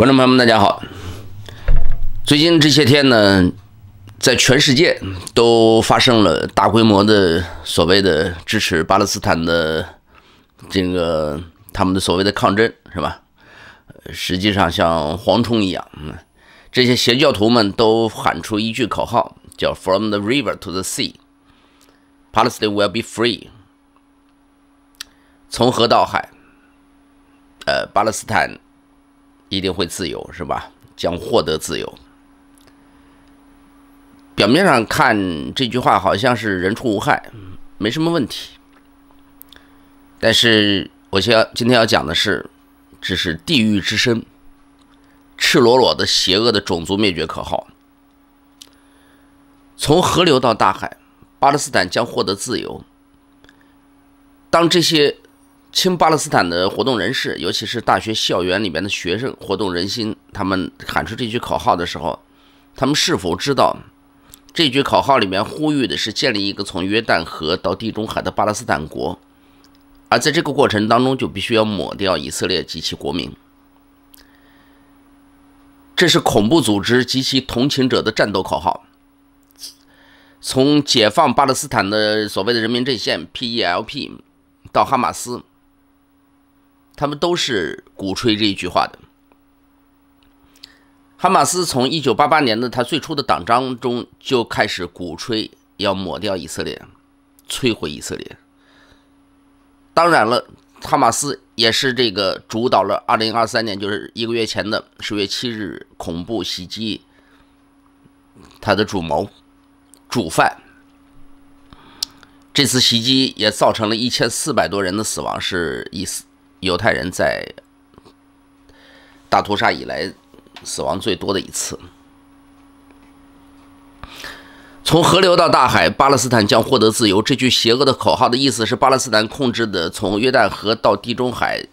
观众朋友们，大家好。最近这些天呢，在全世界都发生了大规模的所谓的支持巴勒斯坦的这个他们的所谓的抗争，是吧？实际上像蝗虫一样，这些邪教徒们都喊出一句口号，叫 “From the river to the sea, Palestine will be free”。从河到海，呃，巴勒斯坦。一定会自由，是吧？将获得自由。表面上看，这句话好像是人畜无害，没什么问题。但是，我想今天要讲的是，这是地狱之身，赤裸裸的邪恶的种族灭绝口号。从河流到大海，巴勒斯坦将获得自由。当这些。亲巴勒斯坦的活动人士，尤其是大学校园里边的学生，活动人心。他们喊出这句口号的时候，他们是否知道，这句口号里面呼吁的是建立一个从约旦河到地中海的巴勒斯坦国？而在这个过程当中，就必须要抹掉以色列及其国民。这是恐怖组织及其同情者的战斗口号。从解放巴勒斯坦的所谓的人民阵线 （PELP） 到哈马斯。他们都是鼓吹这一句话的。哈马斯从一九八八年的他最初的党章中就开始鼓吹要抹掉以色列，摧毁以色列。当然了，哈马斯也是这个主导了二零二三年，就是一个月前的十月七日恐怖袭击，他的主谋、主犯。这次袭击也造成了一千四百多人的死亡，是意思。犹太人在大屠杀以来死亡最多的一次。从河流到大海，巴勒斯坦将获得自由。这句邪恶的口号的意思是，巴勒斯坦控制的从约旦河到地中海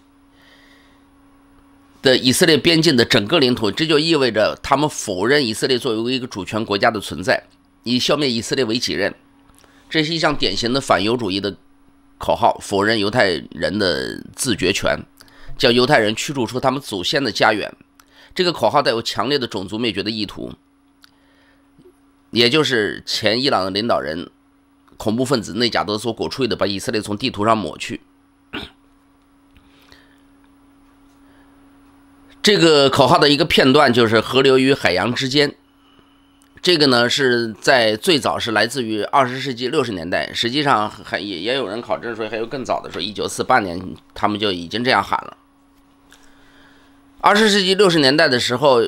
的以色列边境的整个领土。这就意味着他们否认以色列作为一个主权国家的存在，以消灭以色列为己任。这是一项典型的反犹主义的。口号否认犹太人的自决权，将犹太人驱逐出他们祖先的家园。这个口号带有强烈的种族灭绝的意图，也就是前伊朗的领导人、恐怖分子内贾德所鼓吹的，把以色列从地图上抹去。这个口号的一个片段就是河流与海洋之间。这个呢是在最早是来自于二十世纪六十年代，实际上还也也有人考证说还有更早的时候，一九四八年他们就已经这样喊了。二十世纪六十年代的时候，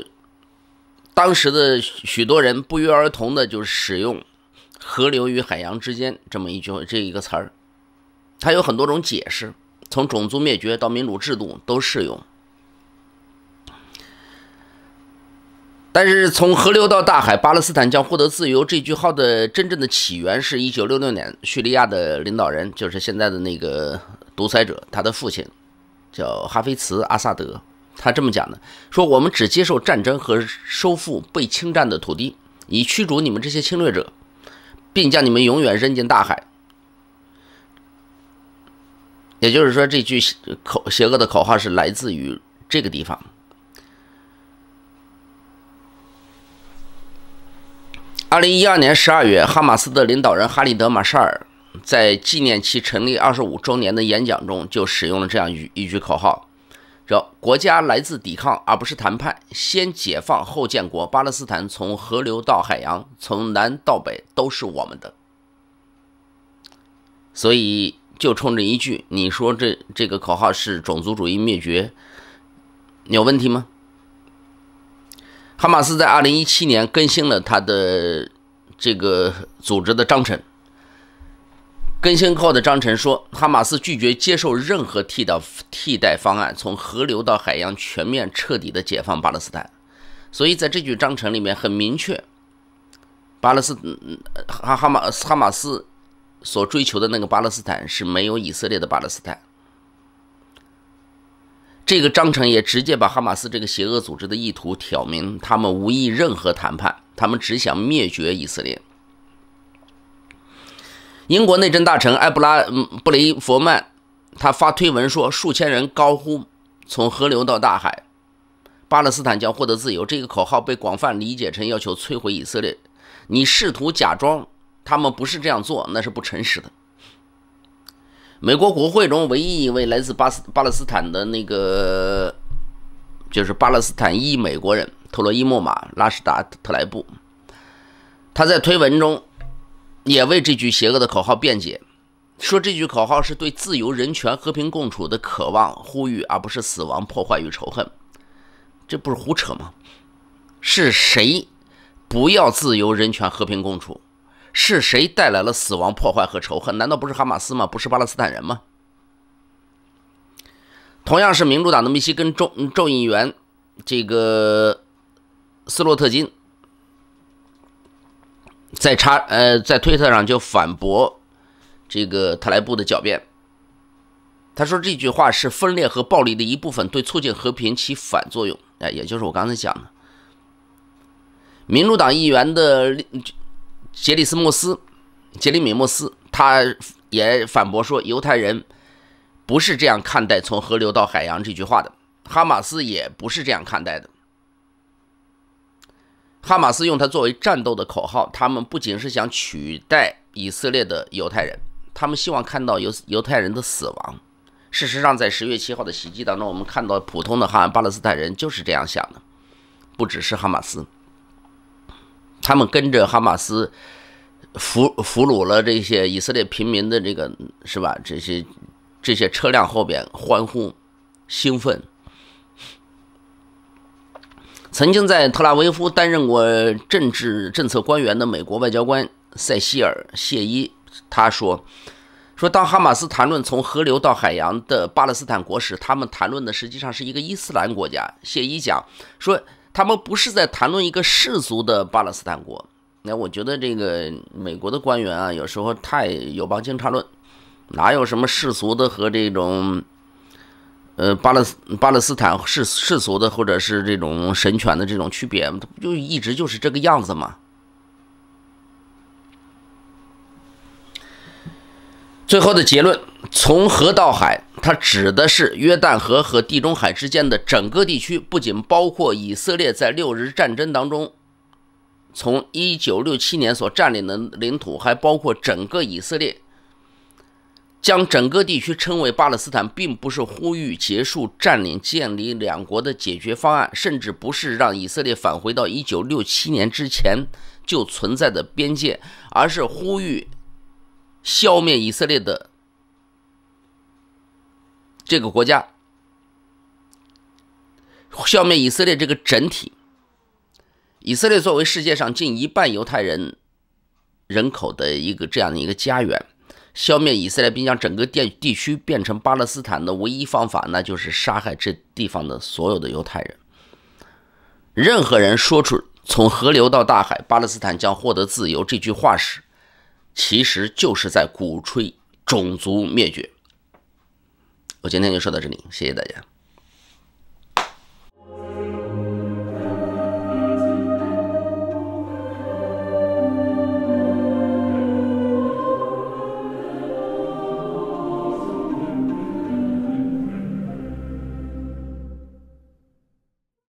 当时的许多人不约而同的就使用“河流与海洋之间”这么一句这一个词儿，它有很多种解释，从种族灭绝到民主制度都适用。但是，从河流到大海，巴勒斯坦将获得自由这句号的真正的起源是一九六六年叙利亚的领导人，就是现在的那个独裁者，他的父亲叫哈菲茨·阿萨德。他这么讲的：说我们只接受战争和收复被侵占的土地，以驱逐你们这些侵略者，并将你们永远扔进大海。也就是说，这句口邪恶的口号是来自于这个地方。二零一二年十二月，哈马斯的领导人哈利德·马沙尔在纪念其成立二十五周年的演讲中，就使用了这样一一句口号：“这国家来自抵抗，而不是谈判；先解放后建国。巴勒斯坦从河流到海洋，从南到北都是我们的。”所以，就冲这一句，你说这这个口号是种族主义灭绝，有问题吗？哈马斯在二零一七年更新了他的这个组织的章程。更新后的章程说，哈马斯拒绝接受任何替代替代方案，从河流到海洋，全面彻底的解放巴勒斯坦。所以在这句章程里面很明确，巴勒斯哈哈马哈马斯所追求的那个巴勒斯坦是没有以色列的巴勒斯坦。这个章程也直接把哈马斯这个邪恶组织的意图挑明，他们无意任何谈判，他们只想灭绝以色列。英国内政大臣埃布拉布雷佛曼，他发推文说：“数千人高呼，从河流到大海，巴勒斯坦将获得自由。”这个口号被广泛理解成要求摧毁以色列。你试图假装他们不是这样做，那是不诚实的。美国国会中唯一一位来自巴斯巴勒斯坦的那个，就是巴勒斯坦裔美国人特洛伊莫马拉什达特莱布，他在推文中也为这句邪恶的口号辩解，说这句口号是对自由、人权、和平共处的渴望呼吁，而不是死亡、破坏与仇恨。这不是胡扯吗？是谁不要自由、人权、和平共处？是谁带来了死亡、破坏和仇恨？难道不是哈马斯吗？不是巴勒斯坦人吗？同样是民主党的密西根众众议员，这个斯洛特金在插呃在推特上就反驳这个特莱布的狡辩。他说这句话是分裂和暴力的一部分，对促进和平起反作用。哎，也就是我刚才讲的，民主党议员的。杰里斯莫斯、杰里米莫斯，他也反驳说，犹太人不是这样看待“从河流到海洋”这句话的，哈马斯也不是这样看待的。哈马斯用它作为战斗的口号，他们不仅是想取代以色列的犹太人，他们希望看到犹犹太人的死亡。事实上，在十月七号的袭击当中，我们看到普通的哈巴勒斯坦人就是这样想的，不只是哈马斯。他们跟着哈马斯俘俘虏了这些以色列平民的这个是吧？这些这些车辆后边欢呼兴奋。曾经在特拉维夫担任过政治政策官员的美国外交官塞西尔谢伊他说：“说当哈马斯谈论从河流到海洋的巴勒斯坦国时，他们谈论的实际上是一个伊斯兰国家。”谢伊讲说。他们不是在谈论一个世俗的巴勒斯坦国。那我觉得这个美国的官员啊，有时候太有帮经差论，哪有什么世俗的和这种，呃，巴勒巴勒斯坦世世俗的，或者是这种神权的这种区别？不就一直就是这个样子嘛。最后的结论：从河到海。它指的是约旦河和地中海之间的整个地区，不仅包括以色列在六日战争当中从一九六七年所占领的领土，还包括整个以色列。将整个地区称为巴勒斯坦，并不是呼吁结束占领、建立两国的解决方案，甚至不是让以色列返回到一九六七年之前就存在的边界，而是呼吁消灭以色列的。这个国家消灭以色列这个整体，以色列作为世界上近一半犹太人人口的一个这样的一个家园，消灭以色列并将整个地地区变成巴勒斯坦的唯一方法，那就是杀害这地方的所有的犹太人。任何人说出“从河流到大海，巴勒斯坦将获得自由”这句话时，其实就是在鼓吹种族灭绝。我今天就说到这里，谢谢大家。